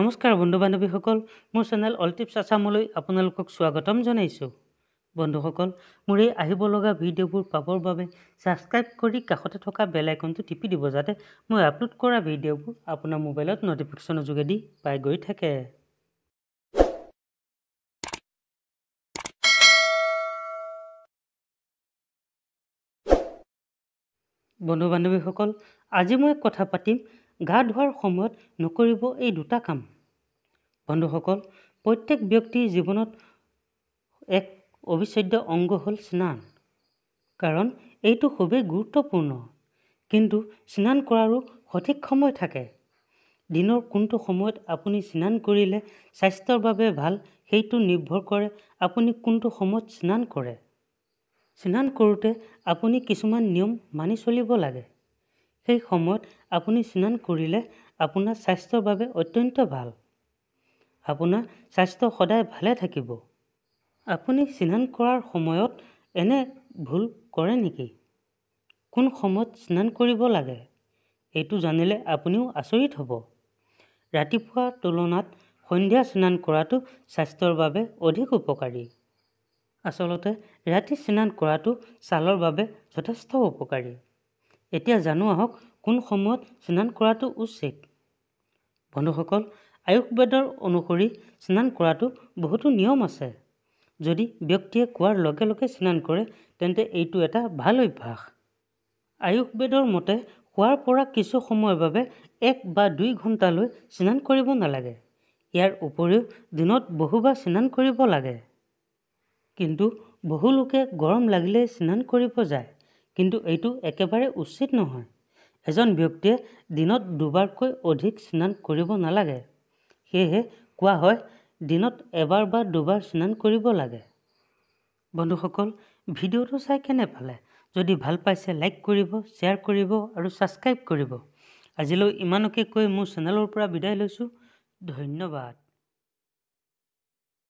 নমস্কাৰ বন্ধু বান্ধৱীসকল মোৰ চেনেল অলটিপ চাচামলৈ আপোনালোকক স্বাগতম জনাইছোঁ বন্ধুসকল মোৰ এই আহিব লগা ভিডিঅ'বোৰ পাবৰ বাবে ছাবস্ক্ৰাইব কৰি কাষতে থকা বেল আইকনটো টিপি দিব যাতে মই আপলোড কৰা ভিডিঅ'বোৰ আপোনাৰ মোবাইলত ন'টিফিকেশ্যনৰ যোগেদি পাই গৈ থাকে বন্ধু বান্ধৱীসকল আজি মই কথা পাতিম গা ধোৱাৰ সময়ত নকৰিব এই দুটা কাম বন্ধুসকল প্ৰত্যেক ব্যক্তিৰ জীৱনত এক অবিচ্ছেদ্য অংগ হ'ল স্নান কাৰণ এইটো খুবেই গুৰুত্বপূৰ্ণ কিন্তু স্নান কৰাৰো সঠিক সময় থাকে দিনৰ কোনটো সময়ত আপুনি স্নান কৰিলে স্বাস্থ্যৰ বাবে ভাল সেইটো নিৰ্ভৰ কৰে আপুনি কোনটো সময়ত স্নান কৰে স্নান কৰোঁতে আপুনি কিছুমান নিয়ম মানি চলিব লাগে সেই সময়ত আপুনি স্নান কৰিলে আপোনাৰ স্বাস্থ্যৰ বাবে অত্যন্ত ভাল আপোনাৰ স্বাস্থ্য সদায় ভালে থাকিব আপুনি স্নান কৰাৰ সময়ত এনে ভুল কৰে নেকি কোন সময়ত স্নান কৰিব লাগে এইটো জানিলে আপুনিও আচৰিত হ'ব ৰাতিপুৱাৰ তুলনাত সন্ধিয়া স্নান কৰাটো স্বাস্থ্যৰ বাবে অধিক উপকাৰী আচলতে ৰাতি স্নান কৰাটো ছালৰ বাবে যথেষ্ট উপকাৰী এতিয়া জানো আহক কোন সময়ত স্নান কৰাটো উচিত বন্ধুসকল আয়ুৰ্বেদৰ অনুসৰি স্নান কৰাটো বহুতো নিয়ম আছে যদি ব্যক্তিয়ে কোৱাৰ লগে লগে স্নান কৰে তেন্তে এইটো এটা ভাল অভ্যাস আয়ুৰ্বেদৰ মতে শোৱাৰ পৰা কিছু সময়ৰ বাবে এক বা দুই ঘণ্টালৈ স্নান কৰিব নালাগে ইয়াৰ উপৰিও দিনত বহুবাৰ স্নান কৰিব লাগে কিন্তু বহু লোকে গৰম লাগিলেই স্নান কৰিব যায় কিন্তু এইটো একেবাৰে উচিত নহয় এজন ব্যক্তিয়ে দিনত দুবাৰকৈ অধিক স্নান কৰিব নালাগে সেয়েহে কোৱা হয় দিনত এবাৰ বা দুবাৰ স্নান কৰিব লাগে বন্ধুসকল ভিডিঅ'টো চাই কেনে পালে যদি ভাল পাইছে লাইক কৰিব শ্বেয়াৰ কৰিব আৰু ছাবস্ক্ৰাইব কৰিব আজিলৈ ইমানকে কৈ মোৰ চেনেলৰ পৰা বিদায় লৈছোঁ ধন্যবাদ